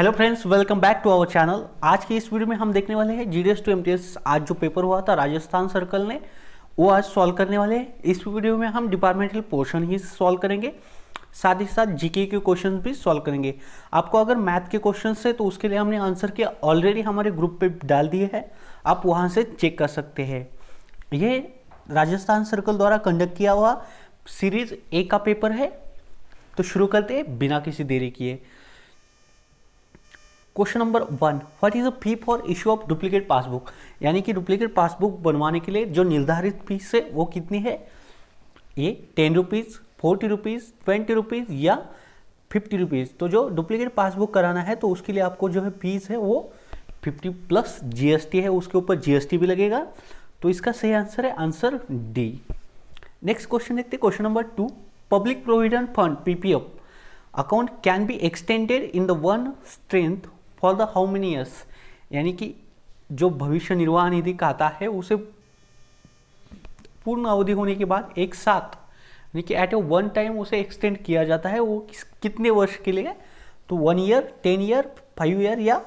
Hello friends welcome back to our channel आज के इस वीडियो में हम देखने वाले हैं जी टू एम आज जो पेपर हुआ था राजस्थान सर्कल ने वो आज सॉल्व करने वाले हैं इस वीडियो में हम डिपार्टमेंटल पोर्शन ही सॉल्व करेंगे साथ ही साथ जीके के क्वेश्चन भी सॉल्व करेंगे आपको अगर मैथ के क्वेश्चन है तो उसके लिए हमने आंसर के ऑलरेडी हमारे ग्रुप पे डाल दिए हैं आप वहाँ से चेक कर सकते हैं ये राजस्थान सर्कल द्वारा कंडक्ट किया हुआ सीरीज ए का पेपर है तो शुरू करते हैं बिना किसी देरी किए है। Question number one what is a fee for issue of duplicate passbook यानी कि डुप्लीकेट पासबुक बनवाने के लिए जो निर्धारित फीस है वो कितनी है ये ten rupees forty rupees twenty rupees या फिफ्टी रुपीज़ तो जो डुप्लीकेट पासबुक कराना है तो उसके लिए आपको जो है फीस है वो फिफ्टी प्लस जीएसटी है उसके ऊपर जीएसटी भी लगेगा तो इसका सही आंसर है आंसर डी नेक्स्ट क्वेश्चन देखते हैं question number two public provident fund PPF account can be extended in the one stretch for the how many years यानी कि जो भविष्य निर्वाह निधि कहता है उसे पूर्ण अवधि होने के बाद एक साथ यानी कि एट ए वन टाइम उसे एक्सटेंड किया जाता है वो कितने वर्ष के लिए तो one year ten year five year या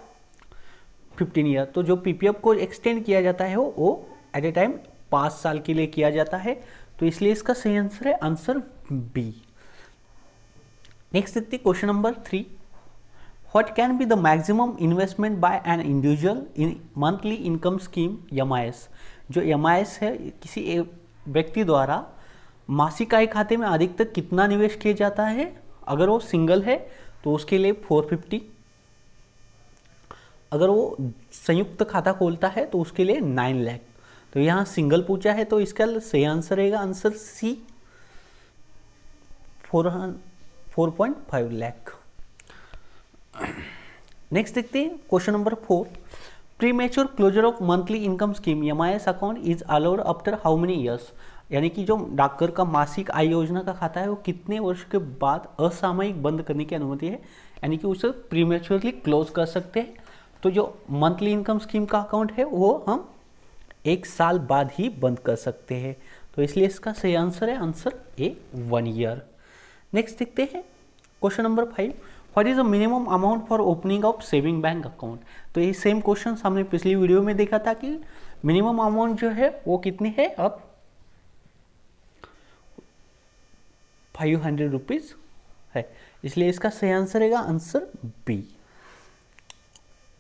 फिफ्टीन ईयर तो जो पीपीएफ को एक्सटेंड किया जाता है वो वो एट ए टाइम पाँच साल के लिए किया जाता है तो इसलिए इसका सही आंसर है आंसर बी नेक्स्ट देखते question number three what can be the maximum investment by an individual in monthly income scheme M जो एम है किसी एक व्यक्ति द्वारा मासिक आय खाते में अधिकतर कितना निवेश किया जाता है अगर वो सिंगल है तो उसके लिए 450 अगर वो संयुक्त खाता खोलता है तो उसके लिए 9 लाख तो यहाँ सिंगल पूछा है तो इसका सही आंसर रहेगा answer C four four point five lakh next देखते हैं question number four premature closure of monthly income scheme M account is allowed after how many years यानी कि जो डाकघर का मासिक आय योजना का खाता है वो कितने वर्ष के बाद असामयिक बंद करने की अनुमति है यानी कि उसे प्रीमेच्योरली क्लोज कर सकते हैं तो जो मंथली इनकम स्कीम का अकाउंट है वो हम एक साल बाद ही बंद कर सकते हैं तो इसलिए इसका सही आंसर है answer A one year next देखते हैं question number five what is the minimum amount for opening of saving bank account तो ये सेम क्वेश्चन हमने पिछली वीडियो में देखा था कि मिनिमम अमाउंट जो है वो कितनी है अब फाइव हंड्रेड रुपीज़ है इसलिए इसका सही आंसर रहेगा आंसर बी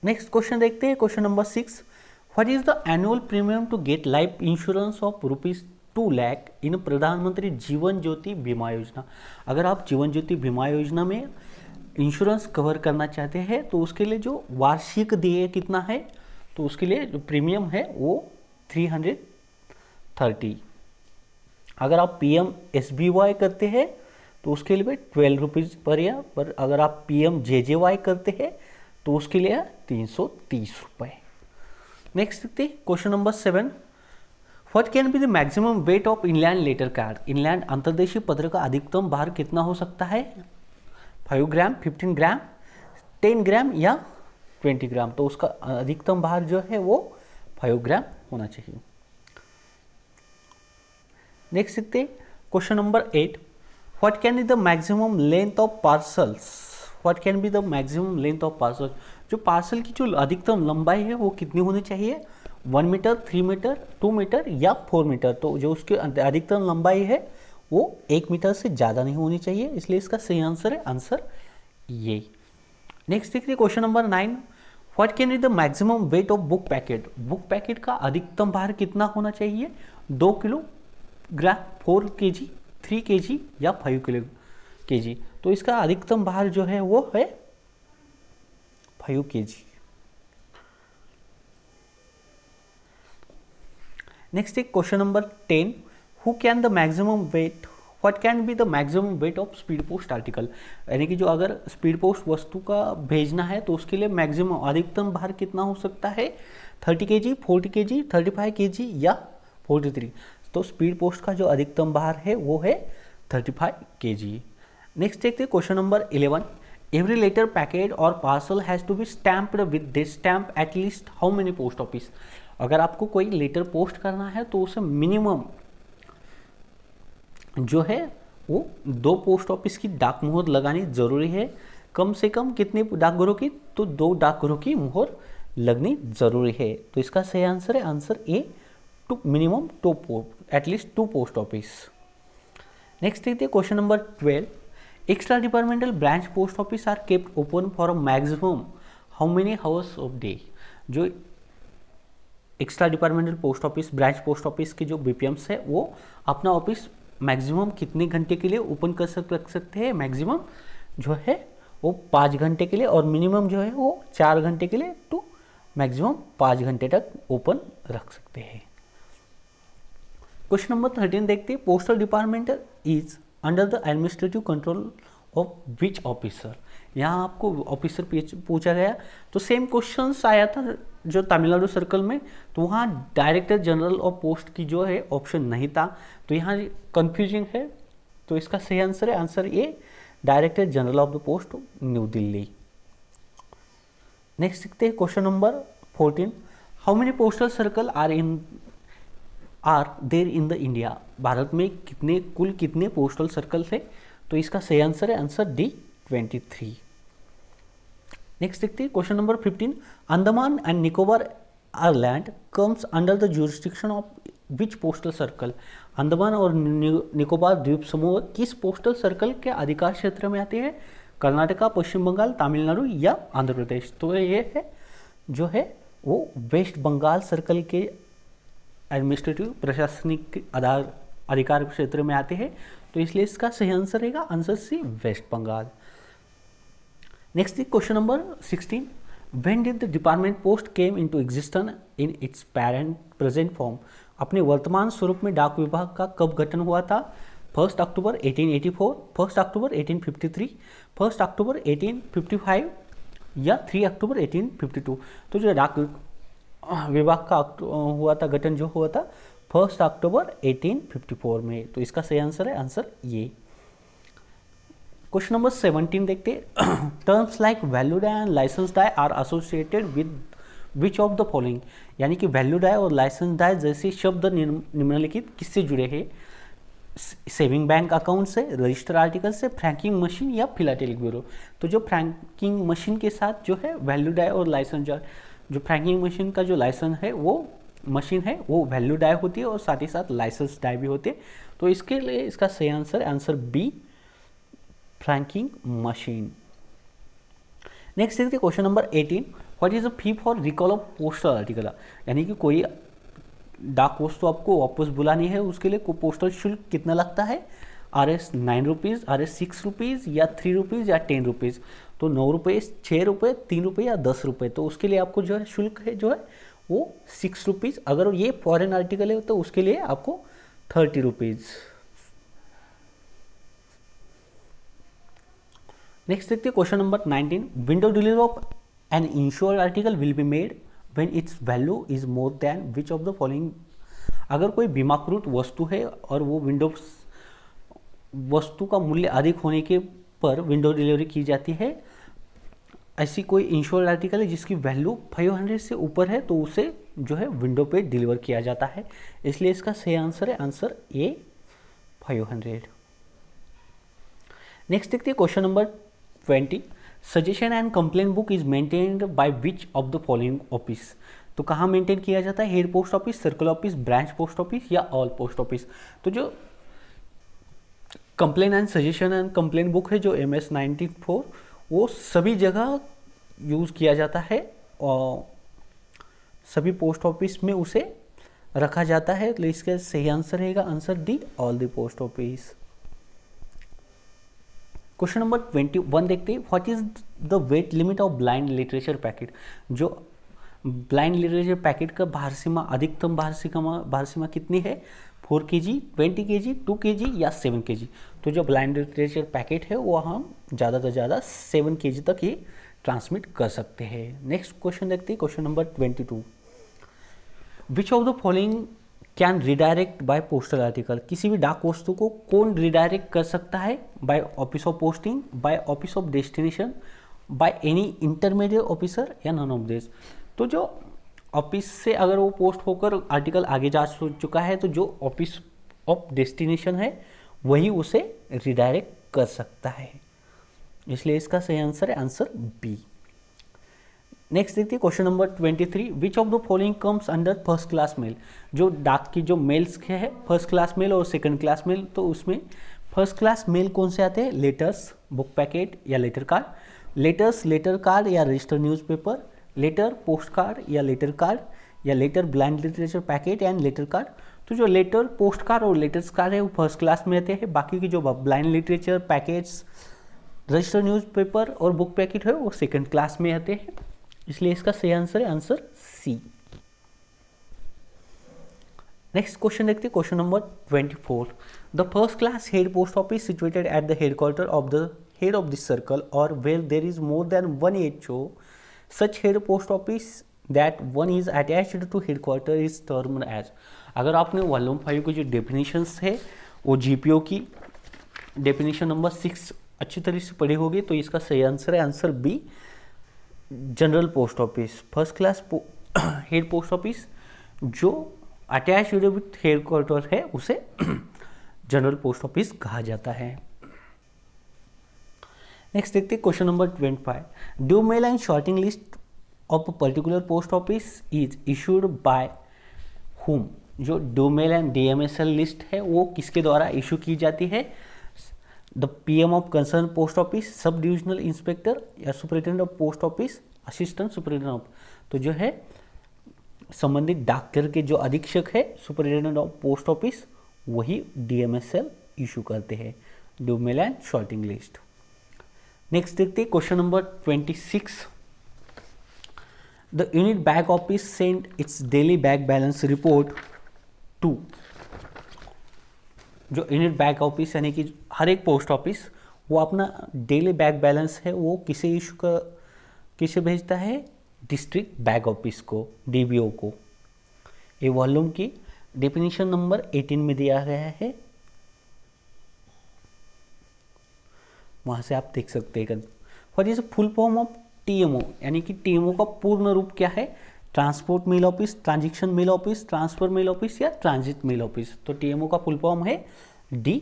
नेक्स्ट क्वेश्चन देखते हैं question number six what is the annual premium to get life insurance of rupees two lakh in Pradhanmantri Jeevan ज्योति बीमा योजना अगर आप जीवन ज्योति बीमा योजना में इंश्योरेंस कवर करना चाहते हैं तो उसके लिए जो वार्षिक देय कितना है तो उसके लिए जो प्रीमियम है वो थ्री हंड्रेड थर्टी अगर आप P M S B Y करते हैं तो उसके लिए ट्वेल्व रुपीज़ पर या पर अगर आप P M J J Y करते हैं तो उसके लिए तीन सौ तीस रुपये नेक्स्ट देखते question number seven what can be the maximum weight of inland letter card inland अंतर्देशीय पत्र का अधिकतम भार कितना हो सकता है five gram fifteen gram ten gram या ट्वेंटी ग्राम तो उसका अधिकतम भार जो है वो फाइव ग्राम होना चाहिए नेक्स्ट देखते question number eight what can be the maximum length of parcels what can be the maximum length of parcel जो पार्सल की जो अधिकतम लंबाई है वो कितनी होनी चाहिए one metre three metre two metre या फोर मीटर तो जो उसकी अधिकतम लंबाई है वो एक मीटर से ज़्यादा नहीं होनी चाहिए इसलिए इसका सही आंसर है आंसर ये नेक्स्ट देखिए question number nine what can the maximum weight of book packet book packet का अधिकतम भार कितना होना चाहिए दो किलो ग्राम फोर के जी थ्री के जी या फाइव किलो के जी तो इसका अधिकतम भार जो है वो है फाइव के जी नेक्स्ट एक question number ten who can the maximum weight what can be the maximum weight of speed post article यानी कि जो अगर स्पीड पोस्ट वस्तु का भेजना है तो उसके लिए मैक्सिमम अधिकतम भार कितना हो सकता है थर्टी के जी फोर्टी के जी थर्टी फाइव के जी या फोर्टी थ्री तो स्पीड पोस्ट का जो अधिकतम भार है वो है thirty five K G next देखते question number eleven every letter packet और parcel has to be stamped with this stamp at least how many post office अगर आपको कोई लेटर पोस्ट करना है तो उसे मिनिमम जो है वो दो पोस्ट ऑफिस की डाक मुहर लगानी ज़रूरी है कम से कम कितने डाकघरों की तो दो डाकघरों की मुहर लगनी ज़रूरी है तो इसका सही आंसर है answer A two minimum two post at least two post office next देखते question number twelve extra departmental branch post office are kept open for a maximum how many hours of day जो extra departmental post office branch post office की जो बीपीएम्स है वो अपना office maximum कितने घंटे के लिए ओपन कर सक रख सकते हैं मैक्सिमम जो है वो पाँच घंटे के लिए और मिनिमम जो है वो चार घंटे के लिए टू तो मैक्सिमम पाँच घंटे तक ओपन रख सकते हैं क्वेश्चन नंबर थर्टीन देखते हैं postal department is under the administrative control of which officer यहाँ आपको ऑफिसर पूछा गया तो सेम क्वेश्चन आया था जो तमिलनाडु सर्कल में तो वहाँ डायरेक्टर जनरल ऑफ पोस्ट की जो है ऑप्शन नहीं था तो यहाँ कंफ्यूजिंग है तो इसका सही आंसर है answer A director general of the post new Delhi next सीखते हैं question number fourteen how many postal circle are in are there in the India भारत में कितने कुल कितने पोस्टल सर्कल थे तो इसका सही आंसर है answer D twenty three next देखते हैं question number fifteen Andaman and Nicobar land comes under the jurisdiction of which postal circle Andaman और निकोबार द्वीप समूह किस पोस्टल सर्कल के अधिकार क्षेत्र में आते हैं कर्नाटका पश्चिम बंगाल तमिलनाडु या आंध्र प्रदेश तो ये है जो है वो वेस्ट बंगाल सर्कल के एडमिनिस्ट्रेटिव प्रशासनिक आधार अधिकार क्षेत्र में आते हैं तो इसलिए इसका सही आंसर रहेगा answer C West Bengal next question number sixteen 16. Did the department post came into existence in its parent present form अपने वर्तमान स्वरूप में डाक विभाग का कब गठन हुआ था first October 1884, first October eighteen first October eighteen या थ्री अक्टूबर एटीन तो जो डाक विभाग का हुआ था गठन जो हुआ था फर्स्ट अक्टूबर 1854 में तो इसका सही आंसर है आंसर ये क्वेश्चन नंबर सेवनटीन देखते terms like value die and licence die are associated with which of the following यानी कि वैल्यू डाई और लाइसेंस डाई जैसे शब्द निम्नलिखित किससे जुड़े हैं सेविंग बैंक अकाउंट से रजिस्टर आर्टिकल से फ्रैंकिंग मशीन या फिलाटेलिक ब्यूरो तो जो फ्रैंकिंग मशीन के साथ जो है वैल्यू डाई और लाइसेंस जो फ्रैंकिंग मशीन का जो लाइसेंस है वो मशीन है वो वैल्यू डाई होती है और साथ ही साथ लाइसेंस डाई भी होते हैं तो इसके लिए इसका सही answer answer B franking machine next देखते question number 18 what is the fee for recall of postal article यानी कि कोई डाक पोस्ट तो आपको वापस बुलानी है उसके लिए पोस्टल शुल्क कितना लगता है R S nine rupees R S six rupees या थ्री रुपीज़ या टेन रुपीज़ तो नौ रुपये छः रुपये तीन रुपये या दस रुपये तो उसके लिए आपको जो है शुल्क है जो है वो सिक्स रुपीज़ अगर ये फॉरेन आर्टिकल है तो उसके लिए आपको थर्टी रुपीज़ नेक्स्ट देखते हैं question number 19 window delivery of an insured article will be made when its value is more than which of the following अगर कोई बीमाकृत वस्तु है और वो विंडो वस्तु का मूल्य अधिक होने के पर विंडो डिलीवरी की जाती है ऐसी कोई इंश्योर आर्टिकल है जिसकी वैल्यू 500 से ऊपर है तो उसे जो है विंडो पे डिलीवर किया जाता है इसलिए इसका सही आंसर है आंसर ए 500 नेक्स्ट देखते हैं question number twenty suggestion and complaint book is maintained by which of the following office तो कहाँ मेंटेन किया जाता है head post office circle office branch post office या ऑल पोस्ट ऑफिस तो जो complaint and suggestion and complaint book है जो एम एस नाइनटी फोर वो सभी जगह यूज़ किया जाता है और सभी पोस्ट ऑफिस में उसे रखा जाता है तो इसका सही आंसर रहेगा answer D all the post office question number twenty one देखते हैं what is the weight limit of blind literature packet जो ब्लाइंड लिटरेचर पैकेट का बाहर सीमा अधिकतम बाहर सीमा बाहर सीमा कितनी है फोर के जी ट्वेंटी के जी टू के जी या सेवन के जी तो जो ब्लाइंड लिटरेचर पैकेट है वह हम ज़्यादा से ज़्यादा सेवन के जी तक ही ट्रांसमिट कर सकते हैं नेक्स्ट क्वेश्चन देखते हैं question number twenty two which of the following can redirect by postal article किसी भी डाक वस्तु को कौन रिडायरेक्ट कर सकता है by office of posting by office of destination by any intermediate officer या नॉन ऑफ दिस तो जो ऑफिस से अगर वो पोस्ट होकर आर्टिकल आगे जा चुका है तो जो ऑफिस ऑफ डेस्टिनेशन है वही उसे रिडायरेक्ट कर सकता है इसलिए इसका सही आंसर है आंसर बी नेक्स्ट देखते हैं question number twenty three which of the following comes under first class mail जो डाक की जो मेल्स के है फर्स्ट क्लास मेल और सेकंड क्लास मेल तो उसमें फर्स्ट क्लास मेल कौन से आते हैं लेटर्स बुक पैकेट या letter card letters letter card या register newspaper letter post card या लेटर कार्ड या letter blind literature packet and letter card तो जो लेटर पोस्ट कार्ड और लेटर्स कार्ड है वो फर्स्ट क्लास में आते हैं बाकी की जो blind literature packets register newspaper और बुक पैकेट है वो सेकंड क्लास में आते हैं इसलिए इसका सही आंसर है आंसर सी नेक्स्ट क्वेश्चन देखते हैं question number twenty four the first class head post office situated at the head quarter of the head of this circle or where there is more than one H O such head post office that one is attached to head quarter is term as अगर आपने volume five की जो definition है वो GPO की definition number six अच्छी तरह से पढ़ी होगी तो इसका सही आंसर है answer B general post office first class head post office जो अटैच विथ हेड क्वार्टर है उसे जनरल पोस्ट ऑफिस कहा जाता है नेक्स्ट देखते हैं question number twenty five due mail and sorting list of particular post office is issued by whom जो due mail and D list है वो किसके द्वारा इशू की जाती है P M of concern post office sub divisional inspector या superintendent of post office assistant superintendent of तो जो है संबंधित डाकघर के जो अधीक्षक है सुपरिटेंडेंट ऑफ पोस्ट ऑफिस वही डीएमएसएल इशू करते हैं due mail and sorting list next देखते question number twenty six the unit back office send its daily back balance report to जो यूनिट बैक ऑफिस यानी कि हर एक पोस्ट ऑफिस वो अपना डेली बैक बैलेंस है वो किसी इशू का किसे भेजता है डिस्ट्रिक्ट बैक ऑफिस को डी को ये वॉल्यूम की डेफिनेशन नंबर 18 में दिया गया है वहाँ से आप देख सकते हैं four is full form of TMO यानी कि टीएमओ का पूर्ण रूप क्या है transport mail office transaction mail office transfer mail office या ट्रांजिट मेल ऑफिस तो टीएमओ का फुल फॉर्म है D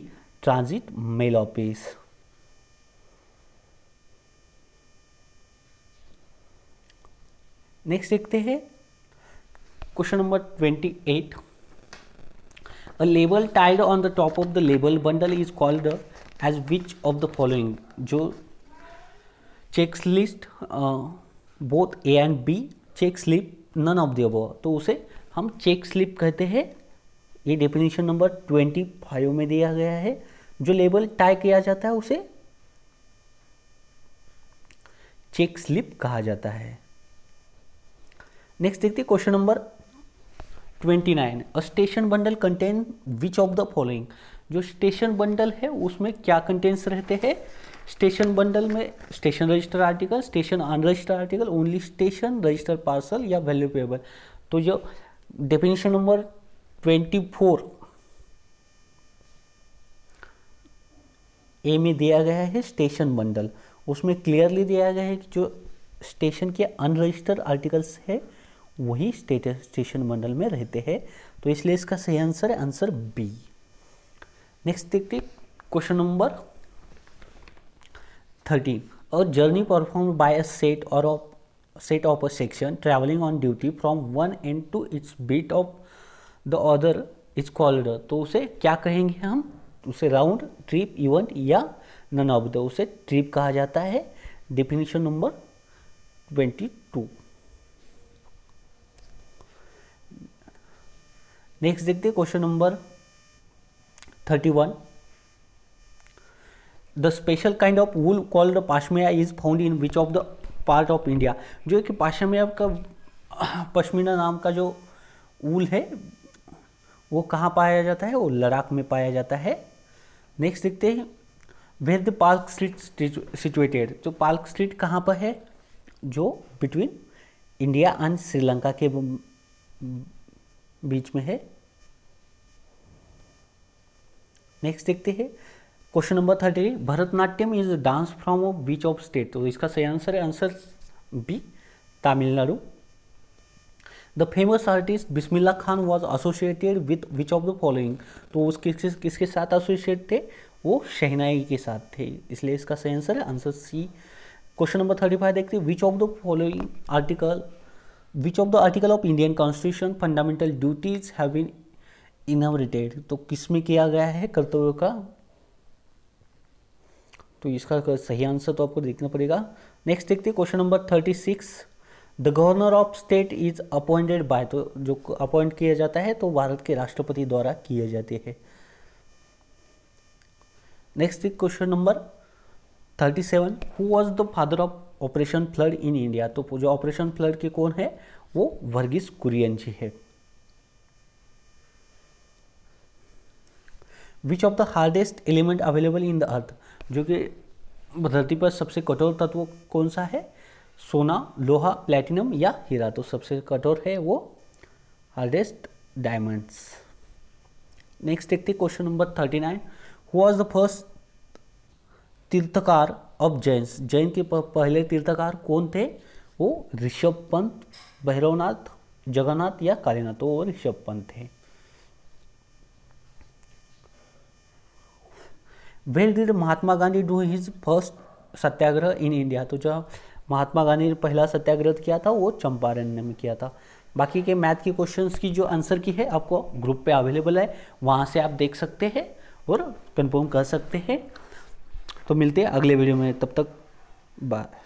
transit mail office next देखते हैं question number twenty eight a label tied on the top of the label bundle is called as which of the following जो check list both A and B check slip none of the above तो उसे हम check slip कहते हैं ये definition number twenty five में दिया गया है जो लेबल टाई किया जाता है उसे चेक स्लिप कहा जाता है नेक्स्ट देखते question number twenty nine a station bundle contain which of the following जो स्टेशन बंडल है उसमें क्या कंटेंट्स रहते हैं स्टेशन बंडल में station register article station unregister article only station register parcel या वैल्यू पेबल तो जो definition number twenty four A में दिया गया है स्टेशन बंडल उसमें क्लियरली दिया गया है कि जो स्टेशन के अनरजिस्टर्ड आर्टिकल्स है वही स्टेशन बंडल में रहते हैं तो इसलिए इसका सही आंसर है आंसर बी नेक्स्ट देखते question number thirty a journey perform by a set or set of a section travelling on duty from one end to its beat of the other is called तो उसे क्या कहेंगे हम उसे round trip event या none of the उसे trip कहा जाता है definition number twenty two next देखते question number thirty one the special kind of wool called पाशमिया is found in which of the part of India जो कि पाशमिया का पश्मीना नाम का जो वूल है वो कहाँ पाया जाता है वो लद्दाख में पाया जाता है नेक्स्ट देखते हैं वेद पार्क स्ट्रीट सिचुएटेड तो पार्क स्ट्रीट कहाँ पर है जो बिटवीन इंडिया एंड श्रीलंका के बीच में है नेक्स्ट देखते हैं question number thirty Bharatanatyam is dance from which of state तो इसका सही आंसर है answer B Tamil Nadu the famous artist Bismillah Khan was associated with which of the following तो उसके किसके साथ एसोसिएट थे वो शहनाई के साथ थे इसलिए इसका सही आंसर है answer C question number thirty five देखते which of the following article which of the article of Indian constitution fundamental duties have been enumerated तो किस में किया गया है कर्तव्यों का तो इसका सही आंसर तो आपको देखना पड़ेगा नेक्स्ट देखते हैं question number thirty six the governor of state is appointed by तो जो अपॉइंट किया जाता है तो भारत के राष्ट्रपति द्वारा किए जाते हैं next question number thirty seven who was the father of Operation Flood in India तो जो ऑपरेशन फ्लड के कौन है वो वर्गीस कुरियन जी है which of the hardest element available in the earth जो कि धरती पर सबसे कठोर तत्व कौन सा है सोना लोहा प्लेटिनम या हीरा तो सबसे कठोर है वो हार्डेस्ट डायमंड्स नेक्स्ट देखते question number thirty nine was the first tirthankar of Jains Jain के पहले तीर्थकार कौन थे वो ऋषभ पंत भैरवनाथ जगन्नाथ या कालीनाथ तो वो ऋषभ पंत थे when did Mahatma Gandhi do his first satyagraha in India तो जब महात्मा गांधी ने पहला सत्याग्रह किया था वो चंपारण में किया था बाकी के मैथ के क्वेश्चंस की जो आंसर की है आपको ग्रुप पे अवेलेबल है वहाँ से आप देख सकते हैं और कन्फर्म कर सकते हैं तो मिलते हैं अगले वीडियो में तब तक बाय